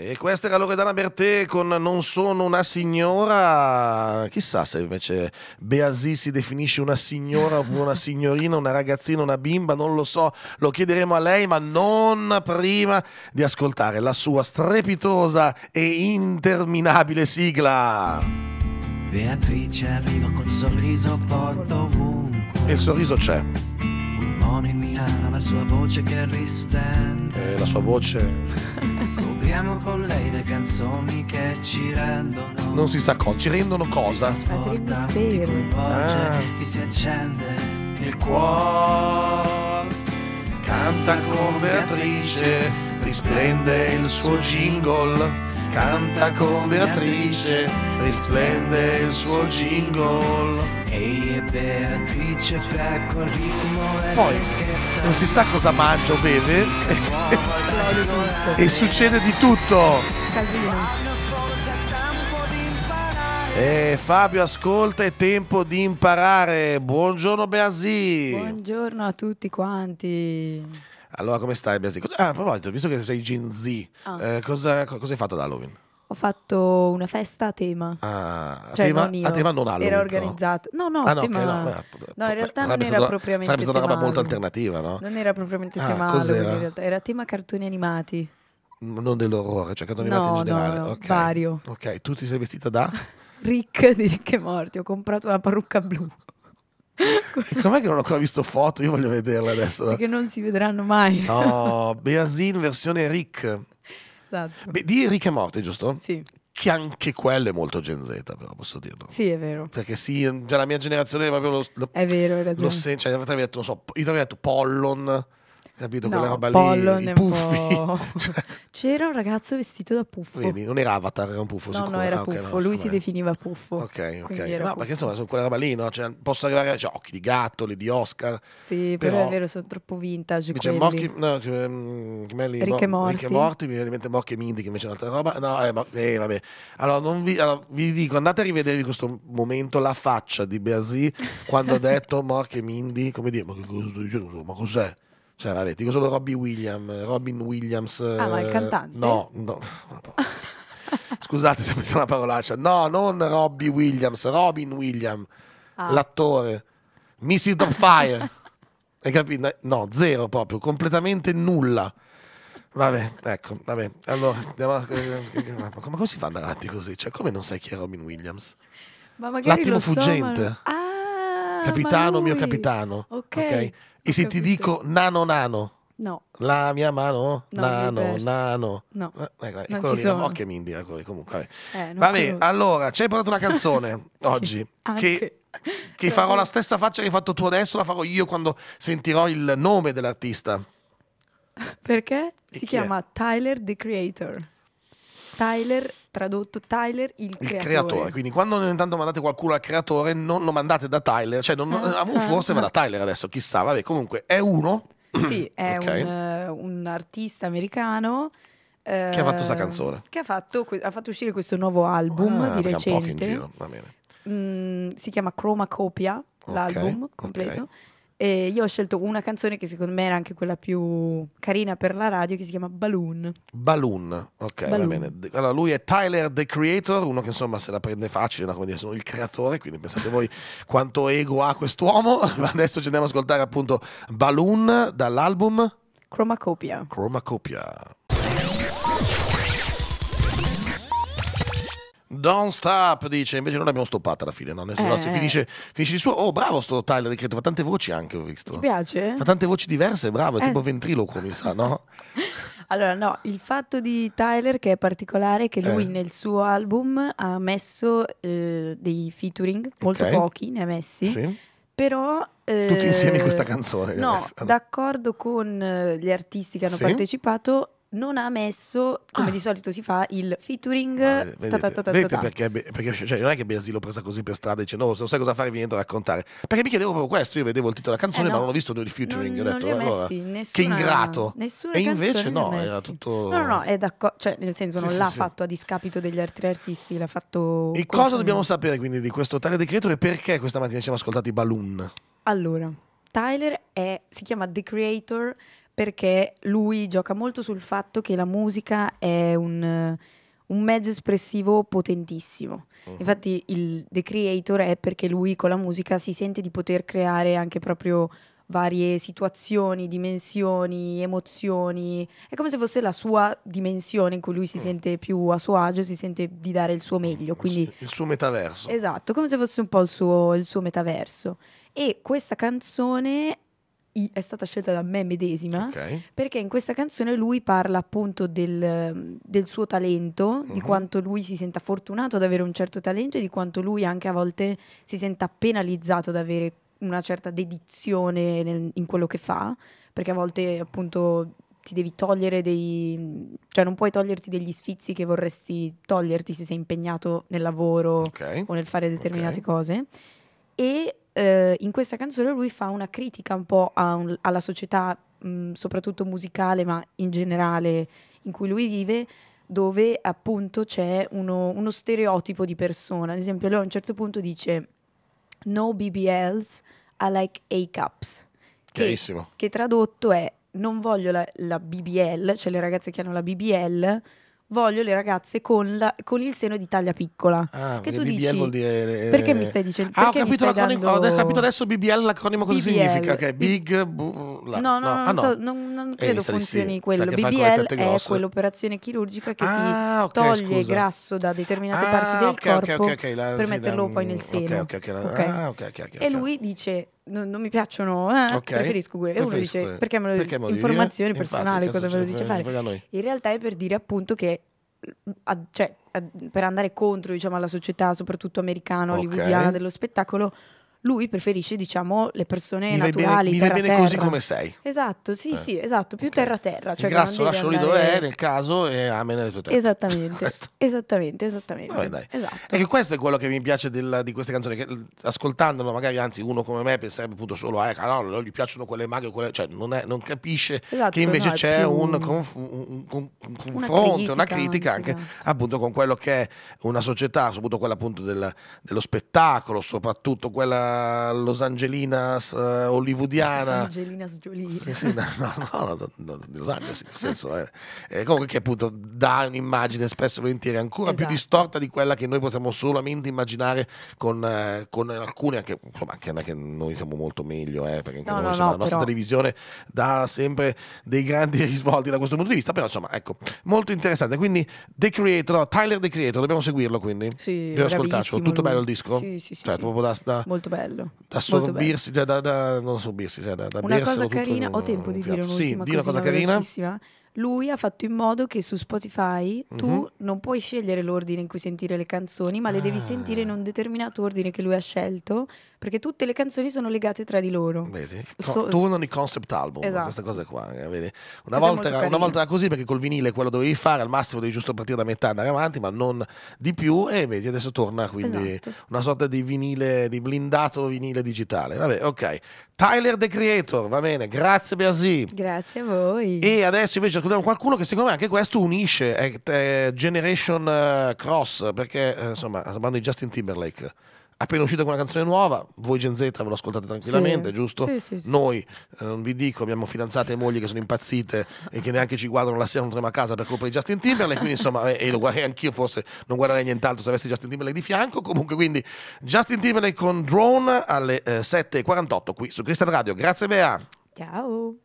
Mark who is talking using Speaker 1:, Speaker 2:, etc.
Speaker 1: E questa era Loredana Bertè con Non sono una signora. Chissà se invece Beasì si definisce una signora oppure una signorina, una ragazzina, una bimba, non lo so. Lo chiederemo a lei, ma non prima di ascoltare la sua strepitosa e interminabile sigla. Beatrice
Speaker 2: arriva col sorriso porto ovunque.
Speaker 1: E il sorriso c'è mattina la sua voce
Speaker 2: che risplende. Eh, la sua
Speaker 1: voce.
Speaker 2: Scopriamo con lei le canzoni che ci rendono.
Speaker 1: Non si sa cosa, ci rendono cosa? Ti
Speaker 2: trasporta, ti coinvolge, ah. ti si accende
Speaker 1: il cuore. Canta con Beatrice, risplende il suo jingle canta con Beatrice, risplende il suo jingle. Ehi e Beatrice pecco il ritmo Poi non si sa cosa mangia o beve e succede di tutto. Casino. Eh, Fabio, ascolta, è tempo di imparare. Buongiorno Beasi. Buongiorno a tutti quanti. Allora, come stai, Biasi? Ah, a proposito, visto che sei Gen Z, ah. eh, cosa, cosa hai fatto ad Halloween?
Speaker 2: Ho fatto una festa a tema.
Speaker 1: Ah, a, cioè, tema, non io. a tema non Halloween. Era organizzata. No, no, ah, no, tema... okay, no, no, in realtà non era propriamente Sarebbe stata una roba molto alternativa, no? Non era propriamente ah, tema Halloween,
Speaker 2: Era tema cartoni animati.
Speaker 1: Non dell'orrore, cioè cartoni animati in generale. No, okay. vario. Ok, tu ti sei vestita da?
Speaker 2: Rick di Ricche Morti. Ho comprato una parrucca blu.
Speaker 1: Com'è che non ho ancora visto foto? Io voglio vederle adesso. Perché
Speaker 2: non si vedranno mai. No,
Speaker 1: Beasin versione Rick. Esatto. Beh, di Rick è Morte, giusto? Sì. Che anche quello è molto Gen Z, però posso dirlo. Sì, è vero. Perché sì, già la mia generazione proprio lo, lo, è vero, hai ragione. cioè, io avrei detto, non so, io avrei detto Pollon capito? No, quella roba Pollon lì, i puffi.
Speaker 2: C'era un ragazzo vestito da puffo. Vedi,
Speaker 1: non era Avatar, era un puffo no, sicuro. No, era ah, puffo, okay, no, lui si eh. definiva puffo. Ok, ok. No, puffo. perché insomma, sono quella roba lì, no? Cioè, posso arrivare a cioè, occhi di gatto, le di Oscar.
Speaker 2: Sì, però, però è vero, sono troppo vintage Dice Morchi,
Speaker 1: no, cioè, mm, um, Ricche Ricche Morti. Morti, mi viene in mente Morchi e Mindy che invece è un'altra roba. No, eh, ma, eh, vabbè. Allora, vi, allora, vi dico, andate a rivedervi questo momento, la faccia di Beasì quando ha detto Morchi e Mindy, come dire, ma, ma cos'è? Cioè, vabbè, dico solo Robbie Williams, Robin Williams. Ah, ma il eh, cantante? No, no. Scusate se metto una parolaccia. No, non Robbie Williams, Robin Williams, ah. l'attore. Mrs. Fire. Hai capito? No, zero proprio, completamente nulla. Vabbè, ecco, vabbè. Allora, andiamo a... Ma come si fa ad andare avanti così? Cioè, come non sai chi è Robin Williams?
Speaker 2: Ma magari L'attimo fuggente. So, ma... Ah, Ah, capitano, mio capitano. Ok. okay.
Speaker 1: E se ti dico nano nano? No. La mia mano? No, nano, nano. No. Eh, ecco, non ci sono. Occhio Mindy, ecco, comunque.
Speaker 2: Vabbè, eh, vabbè allora,
Speaker 1: ci hai portato una canzone oggi che, che cioè, farò la stessa faccia che hai fatto tu adesso, la farò io quando sentirò il nome dell'artista.
Speaker 2: Perché? E si chiama è? Tyler the Creator. Tyler tradotto Tyler il, il creatore. creatore.
Speaker 1: Quindi quando ogni tanto mandate qualcuno al creatore non lo mandate da Tyler, cioè non, ah, ah, forse va da ah. Tyler adesso, chissà, vabbè comunque è uno. Sì, è okay. un, eh,
Speaker 2: un artista americano che ha fatto questa ehm, canzone? Che ha fatto, ha fatto, uscire questo nuovo album ah, di recente. Mm, si chiama Chromacopia, okay, l'album completo. Okay. E io ho scelto una canzone che secondo me era anche quella più carina per la radio che si chiama Balloon.
Speaker 1: Balloon, ok, Balloon. va bene. Allora, lui è Tyler the Creator, uno che insomma se la prende facile, no? come dire, sono il creatore, quindi pensate voi quanto ego ha quest'uomo. Adesso ci andiamo ad ascoltare appunto Balloon dall'album Chromacopia. Chromacopia. Don't stop, dice. Invece noi l'abbiamo stoppata alla fine, no? Nel senso, eh, eh. finisce, finisce di suo. Oh, bravo sto Tyler Ricchetti, fa tante voci anche, ho visto. Ti
Speaker 2: piace? Fa
Speaker 1: tante voci diverse, bravo, è eh. tipo ventriloquo, mi sa, no?
Speaker 2: Allora, no, il fatto di Tyler che è particolare è che lui eh. nel suo album ha messo eh, dei featuring, molto okay. pochi ne ha messi. Sì. Però tutti insieme eh, questa canzone. No, d'accordo con eh, gli artisti che hanno sì. partecipato, non ha messo, come ah. di solito si fa, il featuring. vedete,
Speaker 1: perché, perché non è che Biasi l'ho presa così per strada e dice no, se non sai cosa fare vieni a raccontare. Perché mi chiedevo proprio questo, io vedevo il titolo della canzone eh no, ma non ho visto il featuring. Non, ho detto, non allora, nessuna, che ingrato. E invece no, era tutto... No, no, no
Speaker 2: è d'accordo, cioè nel senso non sì, l'ha sì, fatto a discapito degli altri artisti, l'ha fatto... E cosa dobbiamo
Speaker 1: sapere quindi di questo tale decreto e perché questa mattina ci siamo ascoltati Balloon?
Speaker 2: Allora, Tyler è, si chiama The Creator perché lui gioca molto sul fatto che la musica è un, un mezzo espressivo potentissimo. Uh-huh. Infatti il The Creator è perché lui con la musica si sente di poter creare anche proprio varie situazioni, dimensioni, emozioni. È come se fosse la sua dimensione in cui lui si uh sente più a suo agio, si sente di dare il suo mm. meglio. Quindi,
Speaker 1: il suo metaverso.
Speaker 2: Esatto, come se fosse un po' il suo, il suo metaverso. E questa canzone è stata scelta da me medesima okay. perché in questa canzone lui parla appunto del, del suo talento, uh-huh. di mhm. quanto lui si senta fortunato ad avere un certo talento e di quanto lui anche a volte si senta penalizzato ad avere una certa dedizione nel, in quello che fa, perché a volte appunto ti devi togliere dei... cioè non puoi toglierti degli sfizi che vorresti toglierti se sei impegnato nel lavoro okay. o nel fare determinate okay. cose. E eh, in questa canzone lui fa una critica un po' un, alla società, mh, mm, soprattutto musicale, ma in generale in cui lui vive, dove appunto c'è uno, uno stereotipo di persona. Ad esempio, lui a un certo punto dice no BBLs, I like A-cups. Che, che tradotto è non voglio la, la BBL, cioè le ragazze che hanno la BBL, voglio le ragazze con, la, con il seno di taglia piccola. Ah, che tu dici, Vuol dire... Eh, eh, perché mi stai dicendo? Ah, ho capito, dando... ho capito, adesso
Speaker 1: BBL, l'acronimo cosa BBL. significa? Okay, big... Bu- la, no, no, no, ah, no. So, non, non eh, credo funzioni sì. quello. BBL è
Speaker 2: quell'operazione chirurgica che ah, ti okay, toglie scusa. grasso da determinate ah, parti del okay, corpo okay, la, per sì, metterlo mm, la, poi nel seno. La, e lui dice non, non, mi piacciono, eh, okay. preferisco quello. E uno dice: Perché me lo dice? Informazione dire? personale, Infatti, cosa me lo dice fare? In realtà è per dire appunto che. A, cioè, a, per andare contro diciamo, alla società, soprattutto americana, okay. dello spettacolo, lui preferisce, diciamo, le persone mi naturali. Bene, mi vai bene così come sei. Esatto, sì, eh. sì, esatto, più okay. terra terra. Cioè grasso, lascialo lì dove è
Speaker 1: nel caso e amena le tue tette.
Speaker 2: Esattamente, esattamente, esattamente. Vabbè, Esatto.
Speaker 1: E che questo è quello che mi piace del, di queste canzoni, che ascoltandolo magari, anzi uno come me penserebbe appunto solo a eh, Carol, no, gli piacciono quelle maghe, quelle... cioè non, è, non capisce esatto, che invece no, c'è un, conf... un, un, un, confronto, una critica, una critica anche esatto. appunto con quello che è una società, soprattutto quella appunto del, dello spettacolo, soprattutto quella Los Angelinas eh, hollywoodiana. Los
Speaker 2: Angelinas Jolie. Sì,
Speaker 1: sì, no, no, no, no, Los Angeles, nel senso, eh. eh, comunque che appunto dà un'immagine spesso e volentieri ancora esatto. più distorta di quella che noi possiamo solamente immaginare con, eh, con alcune, anche, insomma, anche, che noi siamo molto meglio, eh, perché no, noi, insomma, la nostra però... televisione dà sempre dei grandi risvolti da questo punto di vista, però insomma, ecco, molto interessante. Quindi The Creator, Tyler The Creator, dobbiamo seguirlo quindi. Sì, dobbiamo ascoltarcelo. Tutto lui. bello il disco? Sì, sì, sì. Cioè, sì. Da, da... Molto bello bello. Da sorbirsi, bello. Cioè da, da, non sorbirsi, cioè da, da Una cosa carina, ho tempo di dire un'ultima sì, cosa, una cosa carina
Speaker 2: lui ha fatto in modo che su Spotify mm -hmm. tu mhm. non puoi scegliere l'ordine in cui sentire le canzoni, ma le ah. devi sentire in un determinato ordine che lui ha scelto, perché tutte le canzoni sono legate tra di loro. Vedi? So,
Speaker 1: Tornano i concept album, esatto. questa cosa qua. Eh, vedi? Una, volta era, una volta era così, perché col vinile quello dovevi fare, al massimo devi giusto partire da metà, e andare avanti, ma non di più. E vedi, adesso torna quindi esatto. una sorta di vinile, di blindato vinile digitale. Vabbè, ok. Tyler The Creator, va bene, grazie Beasi.
Speaker 2: Grazie a voi. E
Speaker 1: adesso invece escludiamo qualcuno che secondo me anche questo unisce è, eh, è eh, Generation eh, Cross perché insomma parlando di Justin Timberlake appena uscita con una canzone nuova, voi Gen Z ve lo ascoltate tranquillamente, sì, giusto? Sì, sì, Noi, non vi dico, abbiamo fidanzate e mogli che sono impazzite e che neanche ci guardano la sera non tremo a casa per colpa di Justin Timberlake, quindi insomma, e, lo guarderei anch'io forse, non guarderei nient'altro se avessi Justin Timberlake di fianco, comunque quindi Justin Timberlake con Drone alle eh, 7.48 qui su Cristian Radio, grazie Bea!
Speaker 2: Ciao!